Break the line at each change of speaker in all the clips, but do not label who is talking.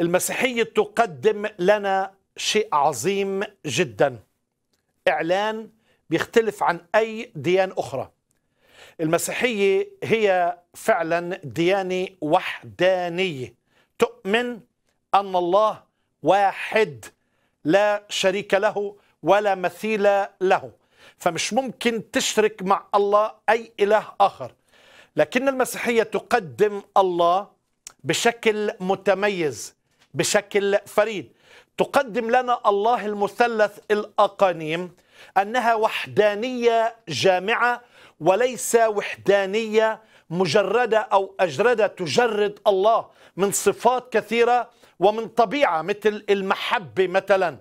المسيحية تقدم لنا شيء عظيم جدا إعلان بيختلف عن أي ديان أخرى المسيحية هي فعلا ديانة وحدانية تؤمن أن الله واحد لا شريك له ولا مثيل له فمش ممكن تشرك مع الله أي إله آخر لكن المسيحية تقدم الله بشكل متميز بشكل فريد تقدم لنا الله المثلث الأقانيم أنها وحدانية جامعة وليس وحدانية مجردة أو أجردة تجرد الله من صفات كثيرة ومن طبيعة مثل المحبة مثلا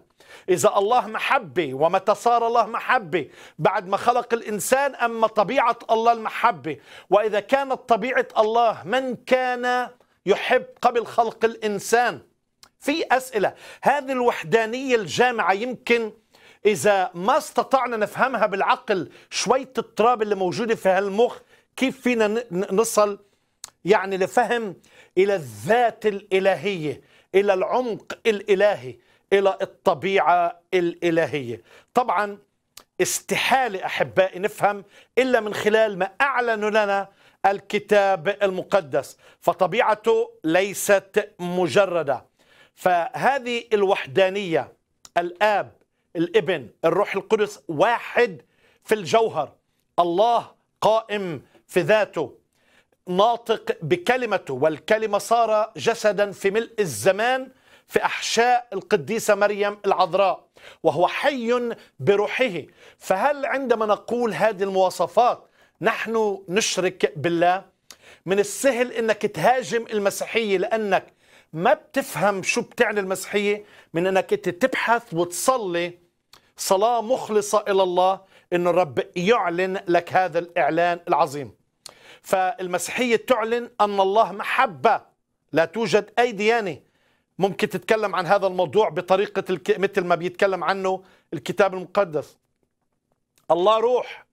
إذا الله محبة ومتى صار الله محبة بعد ما خلق الإنسان أما طبيعة الله المحبة وإذا كانت طبيعة الله من كان يحب قبل خلق الإنسان في أسئلة هذه الوحدانية الجامعة يمكن إذا ما استطعنا نفهمها بالعقل شوية التراب اللي موجودة في هالمخ كيف فينا نصل يعني لفهم إلى الذات الإلهية إلى العمق الإلهي إلى الطبيعة الإلهية طبعا استحالة أحبائي نفهم إلا من خلال ما أعلن لنا الكتاب المقدس فطبيعته ليست مجرده فهذه الوحدانية الآب الابن الروح القدس واحد في الجوهر الله قائم في ذاته ناطق بكلمته والكلمة صار جسدا في ملء الزمان في أحشاء القديسة مريم العذراء وهو حي بروحه فهل عندما نقول هذه المواصفات نحن نشرك بالله من السهل أنك تهاجم المسيحية لأنك ما بتفهم شو بتعني المسيحية من أنك أنت تبحث وتصلي صلاة مخلصة إلى الله أن الرب يعلن لك هذا الإعلان العظيم فالمسيحية تعلن أن الله محبة لا توجد أي ديانة ممكن تتكلم عن هذا الموضوع بطريقة الك... مثل ما بيتكلم عنه الكتاب المقدس الله روح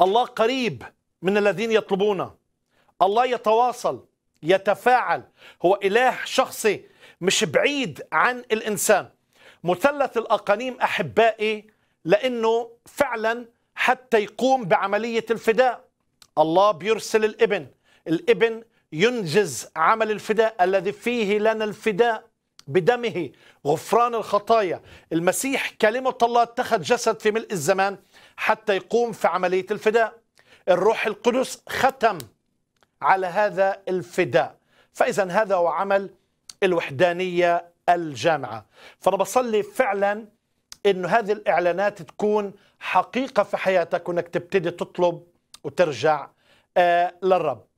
الله قريب من الذين يطلبونه الله يتواصل يتفاعل هو إله شخصي مش بعيد عن الإنسان مثلث الأقانيم أحبائي لأنه فعلا حتى يقوم بعملية الفداء الله بيرسل الابن الابن ينجز عمل الفداء الذي فيه لنا الفداء بدمه غفران الخطايا المسيح كلمة الله اتخذ جسد في ملء الزمان حتى يقوم في عملية الفداء الروح القدس ختم على هذا الفداء فإذا هذا هو عمل الوحدانية الجامعة فأنا بصلي فعلا أن هذه الإعلانات تكون حقيقة في حياتك وأنك تبتدي تطلب وترجع آه، للرب